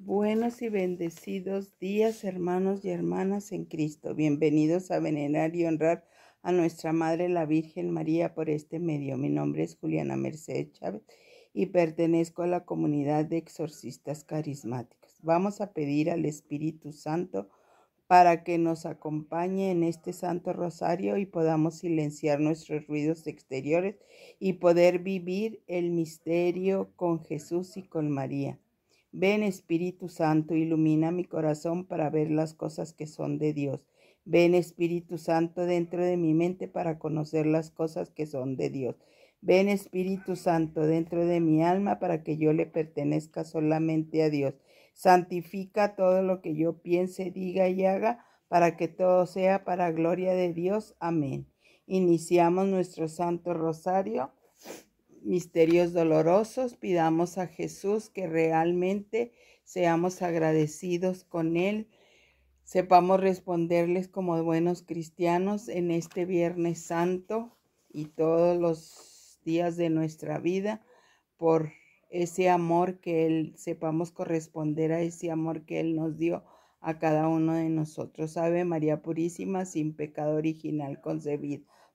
Buenos y bendecidos días, hermanos y hermanas en Cristo. Bienvenidos a venerar y honrar a nuestra Madre la Virgen María por este medio. Mi nombre es Juliana Mercedes Chávez y pertenezco a la comunidad de exorcistas carismáticos. Vamos a pedir al Espíritu Santo para que nos acompañe en este Santo Rosario y podamos silenciar nuestros ruidos exteriores y poder vivir el misterio con Jesús y con María. Ven Espíritu Santo, ilumina mi corazón para ver las cosas que son de Dios. Ven Espíritu Santo dentro de mi mente para conocer las cosas que son de Dios. Ven Espíritu Santo dentro de mi alma para que yo le pertenezca solamente a Dios. Santifica todo lo que yo piense, diga y haga, para que todo sea para gloria de Dios. Amén. Iniciamos nuestro Santo Rosario misterios dolorosos, pidamos a Jesús que realmente seamos agradecidos con Él, sepamos responderles como buenos cristianos en este Viernes Santo y todos los días de nuestra vida por ese amor que Él, sepamos corresponder a ese amor que Él nos dio a cada uno de nosotros. Ave María Purísima, sin pecado original concebido.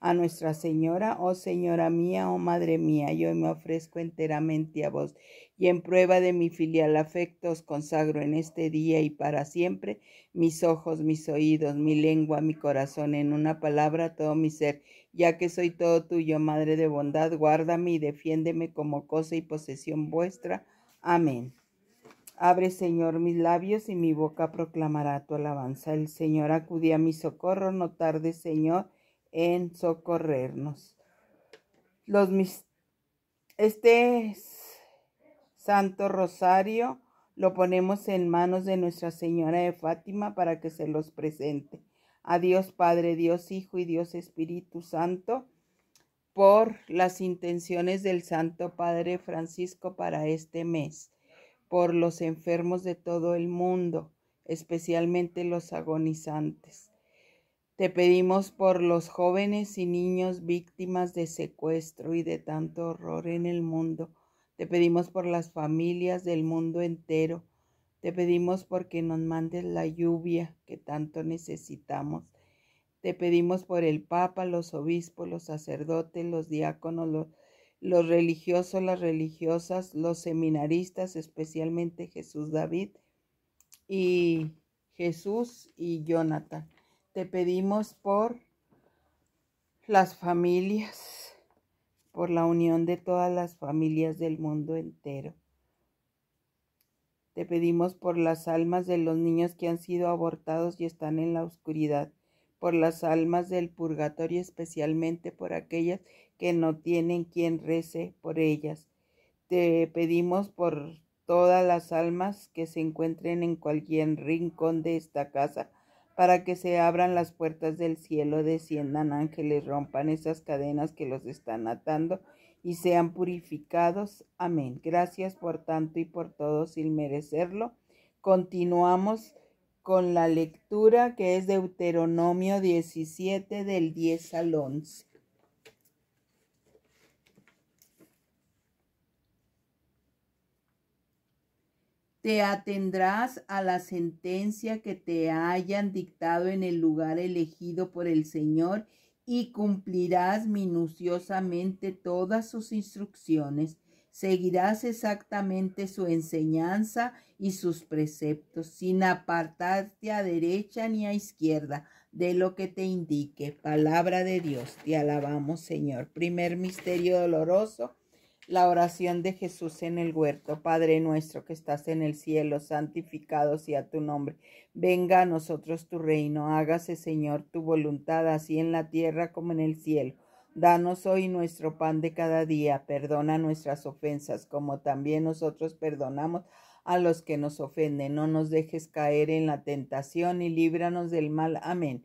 a Nuestra Señora, oh Señora mía, oh Madre mía, yo me ofrezco enteramente a vos, y en prueba de mi filial afecto os consagro en este día y para siempre mis ojos, mis oídos, mi lengua, mi corazón, en una palabra todo mi ser, ya que soy todo tuyo, Madre de bondad, guárdame y defiéndeme como cosa y posesión vuestra. Amén. Abre, Señor, mis labios y mi boca proclamará tu alabanza. El Señor acude a mi socorro, no tarde, Señor en socorrernos. Los este Santo Rosario lo ponemos en manos de Nuestra Señora de Fátima para que se los presente. Adiós Padre, Dios Hijo y Dios Espíritu Santo, por las intenciones del Santo Padre Francisco para este mes, por los enfermos de todo el mundo, especialmente los agonizantes te pedimos por los jóvenes y niños víctimas de secuestro y de tanto horror en el mundo. Te pedimos por las familias del mundo entero. Te pedimos porque nos mandes la lluvia que tanto necesitamos. Te pedimos por el Papa, los obispos, los sacerdotes, los diáconos, los, los religiosos, las religiosas, los seminaristas, especialmente Jesús David y Jesús y Jonathan. Te pedimos por las familias, por la unión de todas las familias del mundo entero. Te pedimos por las almas de los niños que han sido abortados y están en la oscuridad, por las almas del purgatorio, especialmente por aquellas que no tienen quien rece por ellas. Te pedimos por todas las almas que se encuentren en cualquier rincón de esta casa para que se abran las puertas del cielo, desciendan ángeles, rompan esas cadenas que los están atando y sean purificados. Amén. Gracias por tanto y por todo sin merecerlo. Continuamos con la lectura que es Deuteronomio 17 del 10 al 11. te atendrás a la sentencia que te hayan dictado en el lugar elegido por el Señor y cumplirás minuciosamente todas sus instrucciones. Seguirás exactamente su enseñanza y sus preceptos, sin apartarte a derecha ni a izquierda de lo que te indique. Palabra de Dios, te alabamos Señor. Primer misterio doloroso, la oración de Jesús en el huerto. Padre nuestro que estás en el cielo, santificado sea tu nombre. Venga a nosotros tu reino. Hágase, Señor, tu voluntad, así en la tierra como en el cielo. Danos hoy nuestro pan de cada día. Perdona nuestras ofensas, como también nosotros perdonamos a los que nos ofenden. No nos dejes caer en la tentación y líbranos del mal. Amén.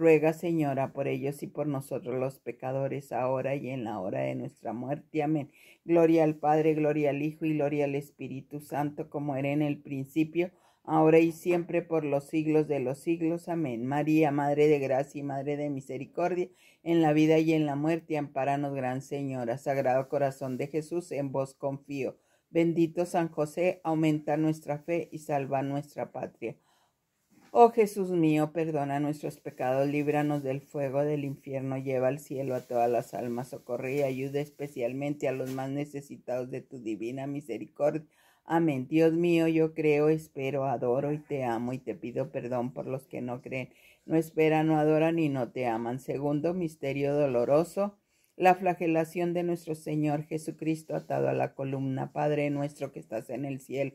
Ruega, Señora, por ellos y por nosotros los pecadores, ahora y en la hora de nuestra muerte. Amén. Gloria al Padre, gloria al Hijo y gloria al Espíritu Santo, como era en el principio, ahora y siempre, por los siglos de los siglos. Amén. María, Madre de Gracia y Madre de Misericordia, en la vida y en la muerte, amparanos, Gran Señora. Sagrado Corazón de Jesús, en vos confío. Bendito San José, aumenta nuestra fe y salva nuestra patria. Oh Jesús mío, perdona nuestros pecados, líbranos del fuego del infierno, lleva al cielo a todas las almas, socorre y ayuda especialmente a los más necesitados de tu divina misericordia. Amén. Dios mío, yo creo, espero, adoro y te amo y te pido perdón por los que no creen, no esperan, no adoran y no te aman. Segundo misterio doloroso, la flagelación de nuestro Señor Jesucristo atado a la columna. Padre nuestro que estás en el cielo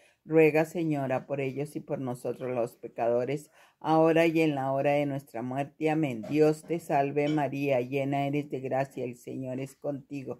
Ruega, Señora, por ellos y por nosotros los pecadores, ahora y en la hora de nuestra muerte. Amén. Dios te salve María, llena eres de gracia, el Señor es contigo.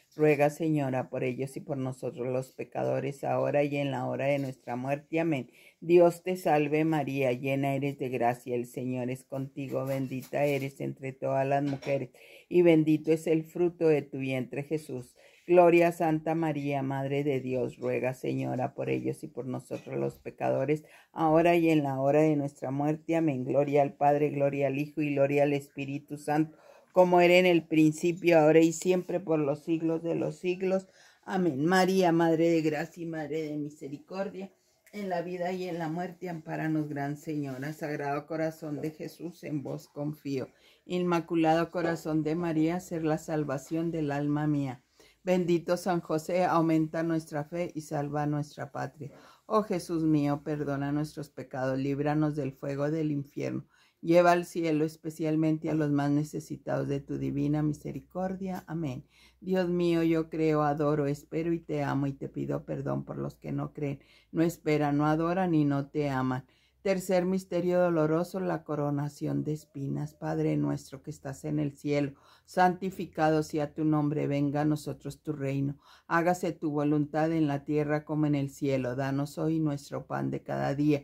Ruega, Señora, por ellos y por nosotros los pecadores, ahora y en la hora de nuestra muerte. Amén. Dios te salve María, llena eres de gracia, el Señor es contigo, bendita eres entre todas las mujeres, y bendito es el fruto de tu vientre Jesús. Gloria a Santa María, Madre de Dios, ruega Señora por ellos y por nosotros los pecadores, ahora y en la hora de nuestra muerte. Amén. Gloria al Padre, gloria al Hijo y gloria al Espíritu Santo como era en el principio, ahora y siempre, por los siglos de los siglos. Amén. María, Madre de Gracia y Madre de Misericordia, en la vida y en la muerte, amparanos, Gran Señora. Sagrado Corazón de Jesús, en vos confío. Inmaculado Corazón de María, ser la salvación del alma mía. Bendito San José, aumenta nuestra fe y salva nuestra patria. Oh Jesús mío, perdona nuestros pecados, líbranos del fuego del infierno Lleva al cielo especialmente a los más necesitados de tu divina misericordia. Amén. Dios mío, yo creo, adoro, espero y te amo y te pido perdón por los que no creen, no esperan, no adoran y no te aman. Tercer misterio doloroso, la coronación de espinas. Padre nuestro que estás en el cielo, santificado sea tu nombre, venga a nosotros tu reino, hágase tu voluntad en la tierra como en el cielo. Danos hoy nuestro pan de cada día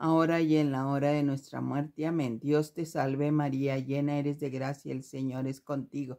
ahora y en la hora de nuestra muerte. Amén. Dios te salve María, llena eres de gracia, el Señor es contigo.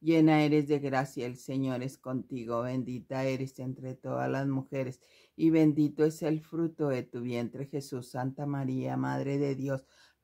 llena eres de gracia, el Señor es contigo, bendita eres entre todas las mujeres, y bendito es el fruto de tu vientre, Jesús. Santa María, Madre de Dios,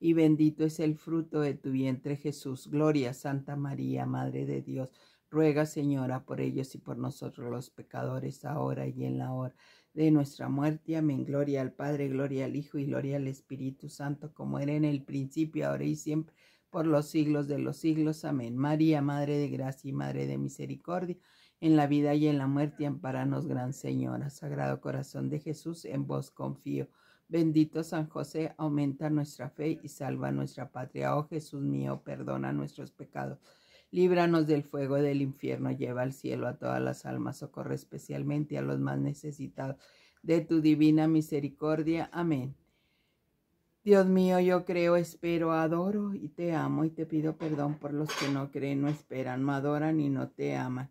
y bendito es el fruto de tu vientre Jesús. Gloria, Santa María, Madre de Dios. Ruega, Señora, por ellos y por nosotros los pecadores, ahora y en la hora de nuestra muerte. Amén. Gloria al Padre, gloria al Hijo y gloria al Espíritu Santo, como era en el principio, ahora y siempre, por los siglos de los siglos. Amén. María, Madre de Gracia y Madre de Misericordia, en la vida y en la muerte, amparanos, Gran Señora. Sagrado Corazón de Jesús, en vos confío. Bendito San José, aumenta nuestra fe y salva nuestra patria. Oh Jesús mío, perdona nuestros pecados. Líbranos del fuego del infierno, lleva al cielo a todas las almas, socorre especialmente a los más necesitados de tu divina misericordia. Amén. Dios mío, yo creo, espero, adoro y te amo y te pido perdón por los que no creen, no esperan, no adoran y no te aman.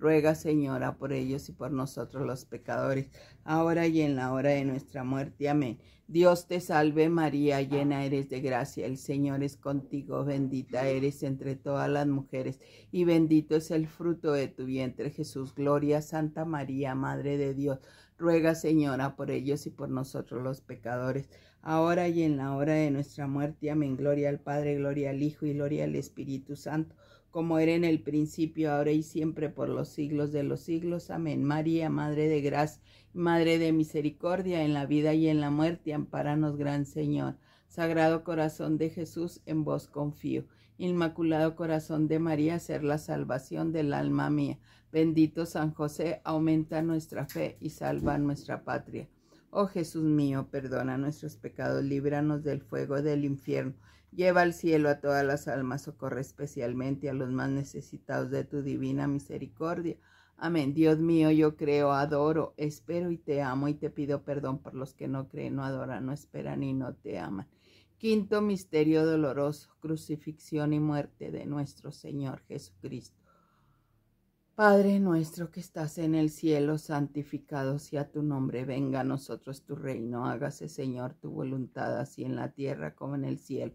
Ruega, Señora, por ellos y por nosotros los pecadores, ahora y en la hora de nuestra muerte. Amén. Dios te salve María, llena eres de gracia, el Señor es contigo, bendita eres entre todas las mujeres, y bendito es el fruto de tu vientre, Jesús. Gloria, Santa María, Madre de Dios, ruega, Señora, por ellos y por nosotros los pecadores, ahora y en la hora de nuestra muerte. Amén. Gloria al Padre, gloria al Hijo y gloria al Espíritu Santo como era en el principio, ahora y siempre, por los siglos de los siglos. Amén. María, Madre de Gracia, Madre de Misericordia, en la vida y en la muerte, amparanos, Gran Señor. Sagrado Corazón de Jesús, en vos confío. Inmaculado Corazón de María, ser la salvación del alma mía. Bendito San José, aumenta nuestra fe y salva nuestra patria. Oh Jesús mío, perdona nuestros pecados, líbranos del fuego del infierno Lleva al cielo a todas las almas, socorre especialmente a los más necesitados de tu divina misericordia. Amén. Dios mío, yo creo, adoro, espero y te amo y te pido perdón por los que no creen, no adoran, no esperan y no te aman. Quinto misterio doloroso, crucifixión y muerte de nuestro Señor Jesucristo. Padre nuestro que estás en el cielo, santificado sea tu nombre, venga a nosotros tu reino, hágase Señor tu voluntad, así en la tierra como en el cielo.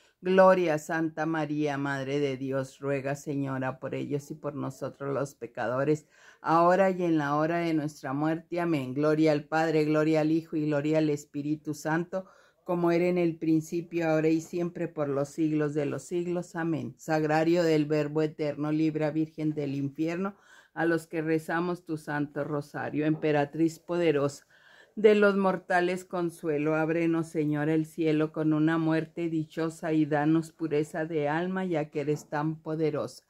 Gloria Santa María, Madre de Dios, ruega Señora por ellos y por nosotros los pecadores, ahora y en la hora de nuestra muerte. Amén. Gloria al Padre, gloria al Hijo y gloria al Espíritu Santo, como era en el principio, ahora y siempre, por los siglos de los siglos. Amén. Sagrario del Verbo Eterno, libra Virgen del infierno, a los que rezamos tu santo rosario, emperatriz poderosa de los mortales consuelo. Ábrenos, Señor, el cielo con una muerte dichosa y danos pureza de alma, ya que eres tan poderosa.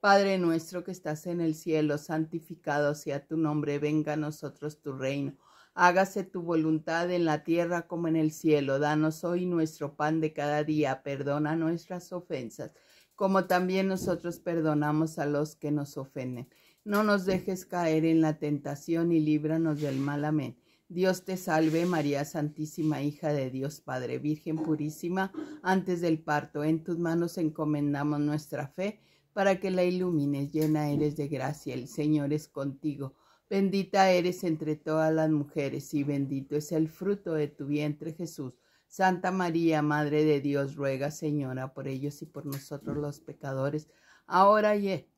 Padre nuestro que estás en el cielo, santificado sea tu nombre, venga a nosotros tu reino. Hágase tu voluntad en la tierra como en el cielo. Danos hoy nuestro pan de cada día. Perdona nuestras ofensas, como también nosotros perdonamos a los que nos ofenden. No nos dejes caer en la tentación y líbranos del mal. Amén. Dios te salve María Santísima, hija de Dios Padre, Virgen purísima, antes del parto, en tus manos encomendamos nuestra fe para que la ilumines, llena eres de gracia, el Señor es contigo, bendita eres entre todas las mujeres y bendito es el fruto de tu vientre Jesús. Santa María, Madre de Dios, ruega Señora por ellos y por nosotros los pecadores, ahora y e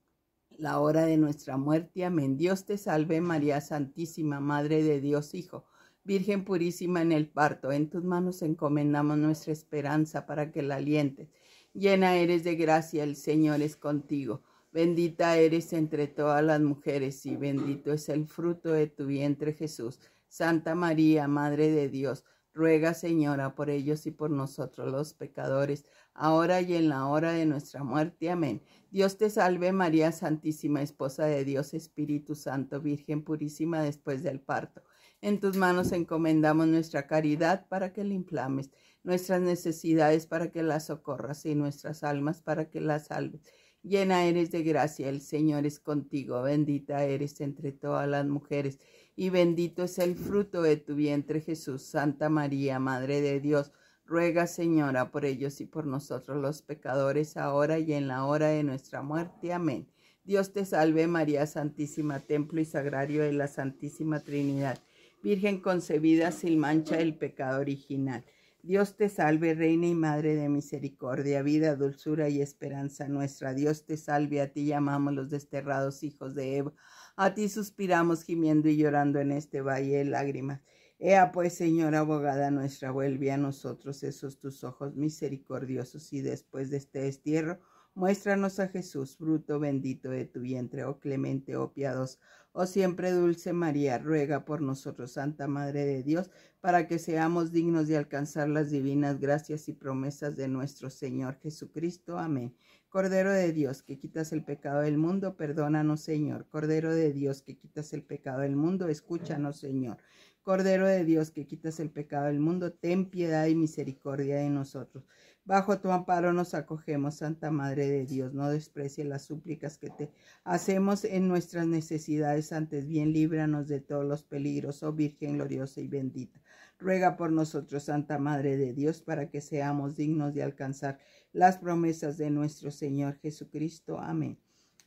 la hora de nuestra muerte. Amén. Dios te salve María Santísima, Madre de Dios Hijo, Virgen purísima en el parto. En tus manos encomendamos nuestra esperanza para que la alientes. Llena eres de gracia, el Señor es contigo. Bendita eres entre todas las mujeres y bendito es el fruto de tu vientre Jesús. Santa María, Madre de Dios, ruega Señora por ellos y por nosotros los pecadores ahora y en la hora de nuestra muerte. Amén. Dios te salve María Santísima, Esposa de Dios, Espíritu Santo, Virgen purísima después del parto. En tus manos encomendamos nuestra caridad para que la inflames, nuestras necesidades para que las socorras y nuestras almas para que las salves. Llena eres de gracia, el Señor es contigo, bendita eres entre todas las mujeres, y bendito es el fruto de tu vientre Jesús. Santa María, Madre de Dios, Ruega, Señora, por ellos y por nosotros los pecadores, ahora y en la hora de nuestra muerte. Amén. Dios te salve María Santísima, templo y sagrario de la Santísima Trinidad, Virgen concebida sin mancha del pecado original. Dios te salve, Reina y Madre de Misericordia, vida, dulzura y esperanza nuestra. Dios te salve, a ti llamamos los desterrados hijos de Eva, a ti suspiramos gimiendo y llorando en este valle de lágrimas. Ea pues, Señora abogada nuestra, vuelve a nosotros esos tus ojos misericordiosos y después de este destierro, muéstranos a Jesús, fruto bendito de tu vientre, oh clemente, oh piados, oh siempre dulce María, ruega por nosotros, Santa Madre de Dios, para que seamos dignos de alcanzar las divinas gracias y promesas de nuestro Señor Jesucristo. Amén. Cordero de Dios, que quitas el pecado del mundo, perdónanos, Señor. Cordero de Dios, que quitas el pecado del mundo, escúchanos, Señor. Cordero de Dios que quitas el pecado del mundo, ten piedad y misericordia de nosotros. Bajo tu amparo nos acogemos, Santa Madre de Dios. No desprecie las súplicas que te hacemos en nuestras necesidades, antes bien líbranos de todos los peligros, oh Virgen gloriosa y bendita. Ruega por nosotros, Santa Madre de Dios, para que seamos dignos de alcanzar las promesas de nuestro Señor Jesucristo. Amén.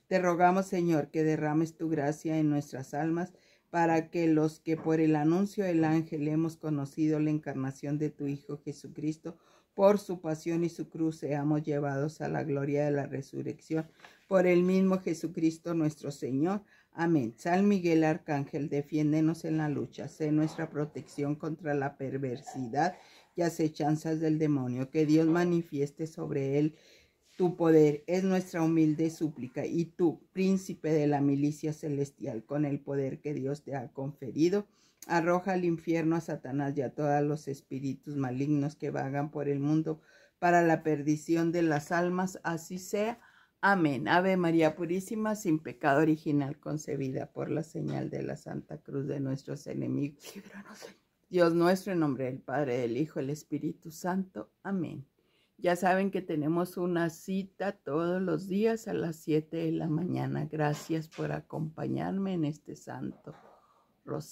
Te rogamos, Señor, que derrames tu gracia en nuestras almas para que los que por el anuncio del ángel hemos conocido la encarnación de tu Hijo Jesucristo, por su pasión y su cruz seamos llevados a la gloria de la resurrección, por el mismo Jesucristo nuestro Señor. Amén. San Miguel Arcángel, defiéndenos en la lucha, sé nuestra protección contra la perversidad y acechanzas del demonio, que Dios manifieste sobre él tu poder es nuestra humilde súplica y tú, príncipe de la milicia celestial, con el poder que Dios te ha conferido, arroja al infierno a Satanás y a todos los espíritus malignos que vagan por el mundo para la perdición de las almas, así sea. Amén. Ave María Purísima, sin pecado original concebida por la señal de la Santa Cruz de nuestros enemigos. Dios nuestro, en nombre del Padre, del Hijo, del Espíritu Santo. Amén. Ya saben que tenemos una cita todos los días a las 7 de la mañana. Gracias por acompañarme en este santo rosario.